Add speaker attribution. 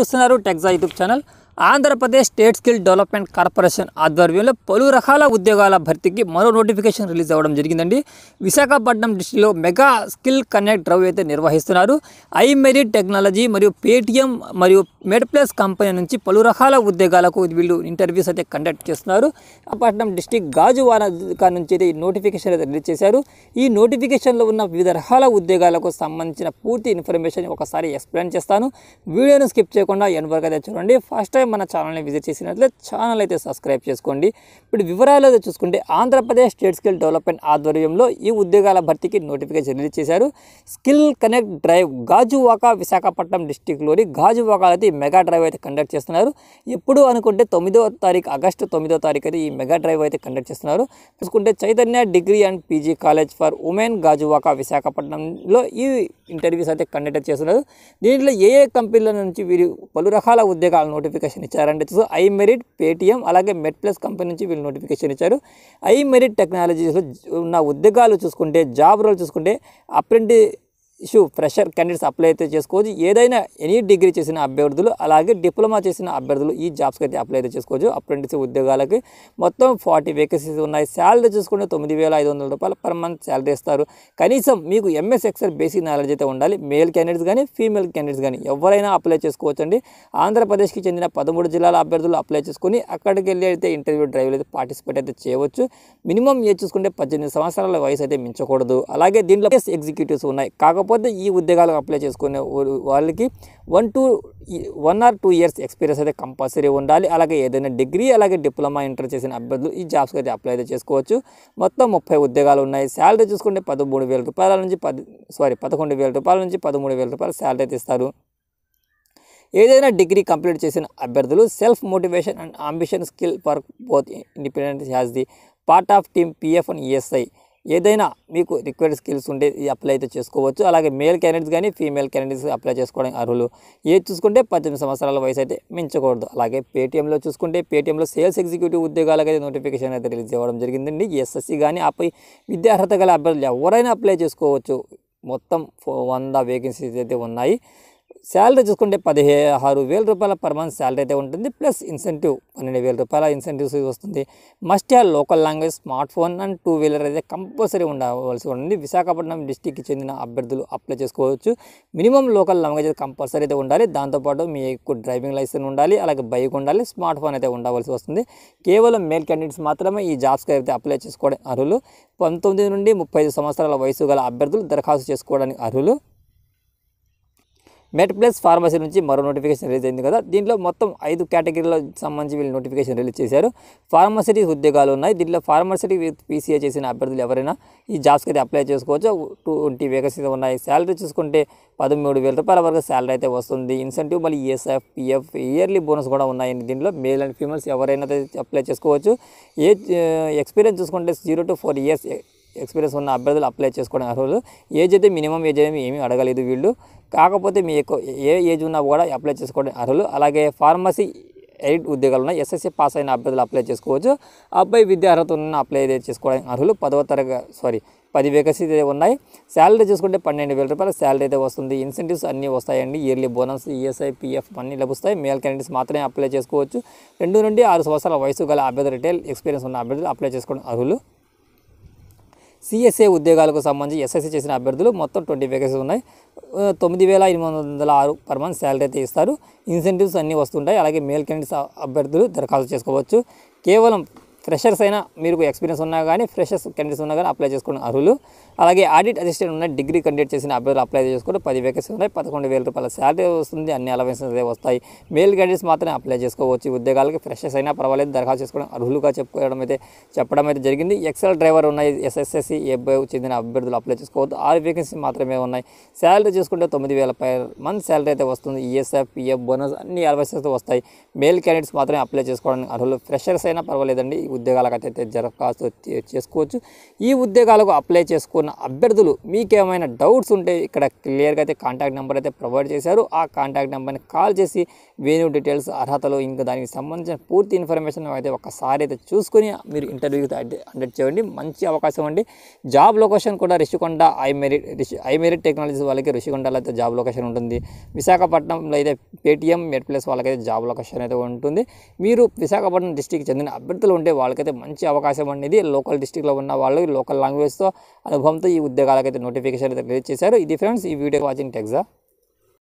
Speaker 1: चूस्ट टेक्सा यूट्यूब झानल Andhra Pradesh state skill development corporation ఆధ్వర్యంలో పలు రకాల ఉద్యోగాల భర్తీకి మరో నోటిఫికేషన్ రిలీజ్ అవ్వడం జరిగిందండి విశాఖపట్నం డిస్టిక్లో మెగా స్కిల్ కనెక్ట్ డ్రైవ్ అయితే నిర్వహిస్తున్నారు ఐ మెరిట్ టెక్నాలజీ మరియు పేటిఎం మరియు మెడ్ప్లస్ కంపెనీ నుంచి పలు రకాల ఉద్యోగాలకు వీళ్ళు ఇంటర్వ్యూస్ అయితే కండక్ట్ చేస్తున్నారు విశాఖపట్నం డిస్టిక్ గాజువాన నుంచి అయితే ఈ నోటిఫికేషన్ అయితే రిలీజ్ చేశారు ఈ నోటిఫికేషన్లో ఉన్న వివిధ రకాల ఉద్యోగాలకు సంబంధించిన పూర్తి ఇన్ఫర్మేషన్ ఒకసారి ఎక్స్ప్లెయిన్ చేస్తాను వీడియోను స్కిప్ చేయకుండా ఎన్ వరకు అయితే చూడండి ఫస్ట్ టైం మన ఛానల్ని విజిట్ చేసినట్లయితే ఛానల్ అయితే సబ్స్క్రైబ్ చేసుకోండి ఇప్పుడు వివరాలు చూసుకుంటే ఆంధ్రప్రదేశ్ స్టేట్ స్కిల్ డెవలప్మెంట్ ఆధ్వర్యంలో ఈ ఉద్యోగాల భర్తీకి నోటిఫికేషన్ రిలీజ్ చేశారు skill connect drive Gajuwaka Visakhapatnam డిస్టిక్లోని గాజువాకలో అయితే ఈ మెగా డ్రైవ్ అయితే కండక్ట్ చేస్తున్నారు ఎప్పుడు అనుకుంటే తొమ్మిదో తారీఖు ఆగస్టు తొమ్మిదో తారీఖు అయితే ఈ మెగా డ్రైవ్ అయితే కండక్ట్ చేస్తున్నారు చూసుకుంటే Chaitanya degree and PG college for women Gajuwaka విశాఖపట్నంలో ఈ ఇంటర్వ్యూస్ అయితే కండక్ట్ చేస్తున్నారు దీంట్లో ఏ ఏ కంపెనీల నుంచి వీరు పలు రకాల ఉద్యోగాల నోటిఫికేషన్ నోటిఫికేషన్ ఇచ్చారండి సో ఐ మెరిట్ పేటీఎం అలాగే మెట్ ప్లస్ కంపెనీ నుంచి వీళ్ళు నోటిఫికేషన్ ఇచ్చారు ఐ మెరిట్ టెక్నాలజీస్లో ఉన్న ఉద్యోగాలు చూసుకుంటే జాబ్ రోల్ చూసుకుంటే apprentice fresher candidates apply అయితే చేసుకోవచ్చు ఏదైనా ఎనీ డిగ్రీ చేసిన అభ్యర్థులు అలాగే డిప్లొమా చేసిన అభ్యర్థులు ఈ జాబ్స్కి అయితే అప్లై అయితే చేసుకోవచ్చు అప్రెంటిస్ ఉద్యోగాలకి మొత్తం ఫార్టీ వేకెన్సీస్ ఉన్నాయి శాలరీ చూసుకుంటే తొమ్మిది వేల ఐదు వందల రూపాయలు పర్ మంత్ శాలరీ ఇస్తారు కనీసం మీకు ఎంఎస్ ఎక్సెల్ బేసిక్ నాలెడ్జ్ అయితే ఉండాలి మేల్ క్యాండిడేట్స్ కానీ ఫీమేల్ క్యాండిడేట్స్ కానీ ఎవరైనా అప్లై చేసుకోవచ్చండి ఆంధ్రప్రదేశ్కి చెందిన పదమూడు జిల్లాల అభ్యర్థులు అప్లై చేసుకుని అక్కడికి వెళ్ళి అయితే ఇంటర్వ్యూ డ్రైవ్లు అయితే పార్టిసిపేట్ అయితే చేయవచ్చు మినిమం ఏది చూసుకుంటే పద్దెనిమిది సంవత్సరాల వయసు అయితే మించకూడదు అలాగే దీంట్లో ఎగ్జిక్యూటివ్స్ ఉన్నాయి కాకపోతే కాకపోతే ఈ ఉద్యోగాలకు అప్లై చేసుకునే వాళ్ళకి one two one or two years experience అయితే కంపల్సరీ ఉండాలి అలాగే ఏదైనా డిగ్రీ అలాగే డిప్లొమా ఇంటర్ చేసిన అభ్యర్థులు ఈ జాబ్స్కి అయితే అప్లై అయితే చేసుకోవచ్చు మొత్తం ముప్పై ఉద్యోగాలు ఉన్నాయి శాలరీ చూసుకుంటే పదమూడు వేల రూపాయల నుంచి పది సారీ పదకొండు వేల రూపాయల నుంచి పదమూడు వేల రూపాయల శాలరీ అయితే ఇస్తారు ఏదైనా డిగ్రీ కంప్లీట్ చేసిన అభ్యర్థులు self motivation and ambition skill for both independent has the part of team PF and ESI ఏదైనా మీకు రిక్వైర్డ్ స్కిల్స్ ఉంటే అప్లై అయితే చేసుకోవచ్చు అలాగే మేల్ క్యాండిడేట్స్ కానీ ఫీమేల్ క్యాండిడేట్స్ అప్లై చేసుకోవడానికి అర్హులు ఏది చూసుకుంటే పద్దెనిమిది సంవత్సరాల వయసు అయితే మించకూడదు అలాగే పేటీఎంలో చూసుకుంటే పేటీఎంలో సేల్స్ ఎగ్జిక్యూటివ్ అయితే నోటిఫికేషన్ అయితే రిలీజ్ అవ్వడం జరిగిందండి ఎస్ఎస్సి కానీ ఆపై విద్యార్హత గల అభ్యర్థులు ఎవరైనా అప్లై చేసుకోవచ్చు మొత్తం వంద వేకెన్సీస్ అయితే ఉన్నాయి శాలరీ చూసుకుంటే ఆరు వేల రూపాయల పర్ మంత్ శాలరీ అయితే ఉంటుంది ప్లస్ ఇన్సెంటివ్ పన్నెండు వేల రూపాయల ఇన్సెంటివ్స్ వస్తుంది must have local language smart phone and two wheeler అయితే కంపల్సరీ ఉండవలసి ఉంటుంది విశాఖపట్నం డిస్టిక్కి చెందిన అభ్యర్థులు అప్లై చేసుకోవచ్చు మినిమం లోకల్ లాంగ్వేజ్ అయితే కంపల్సరీ అయితే ఉండాలి దాంతోపాటు మీకు డ్రైవింగ్ లైసెన్స్ ఉండాలి అలాగే బైక్ ఉండాలి స్మార్ట్ ఫోన్ అయితే ఉండవలసి వస్తుంది కేవలం మేల్ క్యాండిడేట్స్ మాత్రమే ఈ జాబ్స్కి అయితే అప్లై చేసుకోవడం అర్హులు పంతొమ్మిది నుండి ముప్పై సంవత్సరాల వయసు గల అభ్యర్థులు దరఖాస్తు చేసుకోవడానికి అర్హులు మెట్ ప్లస్ ఫార్మసీ నుంచి మరో నోటిఫికేషన్ రిలీజ్ అయింది కదా దీంట్లో మొత్తం ఐదు కేటగిరీలో సంబంధించి వీళ్ళు నోటిఫికేషన్ రిలీజ్ చేశారు ఫార్మసిటీ ఉద్యోగాలు ఉన్నాయి దీంట్లో ఫార్మసిటీ పీసీఏ చేసిన అభ్యర్థులు ఎవరైనా ఈ జాబ్స్కి అయితే అప్లై చేసుకోవచ్చు ట్వంటీ వేకెన్సీస్ ఉన్నాయి శాలరీ చూసుకుంటే పదమూడు వేల రూపాయల వరకు శాలరీ అయితే వస్తుంది ఇన్సెంటివ్ మళ్ళీ ఈఎస్ఎఫ్ పిఎఫ్ ఇయర్లీ బోనస్ కూడా ఉన్నాయండి దీంట్లో మేల్ అండ్ ఫీమేల్స్ ఎవరైనా అప్లై చేసుకోవచ్చు ఏ ఎక్స్పీరియన్స్ uh, చూసుకుంటే zero to four years experience ఉన్న అభ్యర్థులు అప్లై చేసుకోవడం అర్హులు ఏజ్ అయితే మినిమం ఏజ్ ఏమి ఏమీ అడగలేదు వీళ్ళు కాకపోతే మీ ఏ ఏజ్ ఉన్నా కూడా అప్లై చేసుకోవడానికి అర్హులు అలాగే ఫార్మసీ ఎయిట్ ఉన్నాయి ఎస్ఎస్సీ పాస్ అయిన అభ్యర్థులు అప్లై చేసుకోవచ్చు అబ్బాయి విద్యా అర్హత ఉన్న అప్లై చేసుకోవడానికి అర్హులు పదవ తరగతి సారీ పది వేకెన్సీ ఉన్నాయి శాలరీ చూసుకుంటే పన్నెండు వేల రూపాయల శాలరీ అయితే వస్తుంది ఇన్సెంటివ్స్ అన్నీ వస్తాయండి ఇయర్లీ బోనస్ ఈఎస్ఐ పిఎఫ్ అన్నీ లభిస్తాయి మేల్ క్యాండిడేట్స్ మాత్రమే అప్లై చేసుకోవచ్చు రెండు నుండి ఆరు సంవత్సరాల వయసు గల అభ్యర్థులు రిటైల్ ఎక్స్పీరియన్స్ ఉన్న అభ్యర్థులు అప్లై చేసుకోవడం అర్హులు సిఎస్ఏ ఉద్యోగాలకు సంబంధించి ఎస్ఎస్సీ చేసిన అభ్యర్థులు మొత్తం ట్వంటీ వేకెన్సీస్ ఉన్నాయి తొమ్మిది వేల ఎనిమిది వందల ఆరు పర్ మంత్ శాలరీ అయితే ఇస్తారు ఇన్సెంటివ్స్ అన్నీ వస్తుంటాయి అలాగే మేల్ క్యాండిడేట్స్ అభ్యర్థులు దరఖాస్తు చేసుకోవచ్చు కేవలం ఫ్రెషర్స్ అయినా మీకు ఎక్స్పీరియన్స్ ఉన్నా కానీ ఫ్రెషర్స్ క్యాండిడేట్స్ ఉన్నా కానీ అప్లై చేసుకోవడం అర్హులు అలాగే ఆడిట్ అసిస్టెంట్ ఉన్న డిగ్రీ కండక్ట్ చేసిన అభ్యర్థులు అప్లై చేసుకుంటే పది వేకెన్సీ ఉన్నాయి పదకొండు వేల రూపాయల శాలరీ వస్తుంది అన్ని అలవెన్సెస్ వస్తాయి మేల్ క్యాండిడేట్స్ మాత్రమే అప్లై చేసుకోవచ్చు ఉద్యోగాలకి ఫ్రెషర్స్ అయినా పర్వాలేదు దరఖాస్తు చేసుకోవడం అర్హులుగా చెప్పుకోవడం అయితే చెప్పడం అయితే జరిగింది ఎక్సెల్ డ్రైవర్ ఉన్నాయి ఎస్ఎస్ఎస్సి ఎబ్బై చెందిన అభ్యర్థులు అప్లై చేసుకోవద్దు ఆరు వేకెన్సీ మాత్రమే ఉన్నాయి శాలరీ చూసుకుంటే తొమ్మిది వేల మంత్ శాలరీ అయితే వస్తుంది ఈఎస్ఎఫ్ పిఎఫ్ బోనస్ అన్ని అలవెన్సెస్ వస్తాయి మేల్ క్యాండిడేట్స్ మాత్రమే అప్లై చేసుకోవడానికి అర్హులు ఫ్రెషర్స్ అయినా పర్వాలేదండి ఉద్యోగాలకైతే దరఖాస్తు చేసుకోవచ్చు ఈ ఉద్యోగాలకు అప్లై చేసుకున్న అభ్యర్థులు మీకేమైనా డౌట్స్ ఉంటే ఇక్కడ క్లియర్గా అయితే కాంటాక్ట్ నెంబర్ అయితే ప్రొవైడ్ చేశారు ఆ కాంటాక్ట్ నెంబర్ని కాల్ చేసి వేణు డీటెయిల్స్ అర్హతలు ఇంకా దానికి సంబంధించిన పూర్తి ఇన్ఫర్మేషన్ అయితే ఒకసారి అయితే చూసుకుని మీరు ఇంటర్వ్యూకి అటెండ్ చేయండి మంచి అవకాశం అండి జాబ్ లొకేషన్ కూడా Rishikonda I merit Rishi I merit technologies వాళ్ళకి రిషికొండలో అయితే జాబ్ లొకేషన్ ఉంటుంది విశాఖపట్నంలో అయితే పేటీఎం మెడ్ ప్లస్ వాళ్ళకైతే జాబ్ లొకేషన్ అయితే ఉంటుంది మీరు విశాఖపట్నం డిస్టిక్ చెందిన అభ్యర్థులు ఉంటే వాళ్ళకైతే మంచి అవకాశం అనేది లోకల్ డిస్టిక్లో ఉన్న వాళ్ళు లోకల్ లాంగ్వేజ్తో అనుభవంతో ఈ ఉద్యోగాలకైతే నోటిఫికేషన్ అయితే రిలీజ్ చేశారు ఇది ఫ్రెండ్స్ ఈ వీడియో వాచింగ్ టెక్సా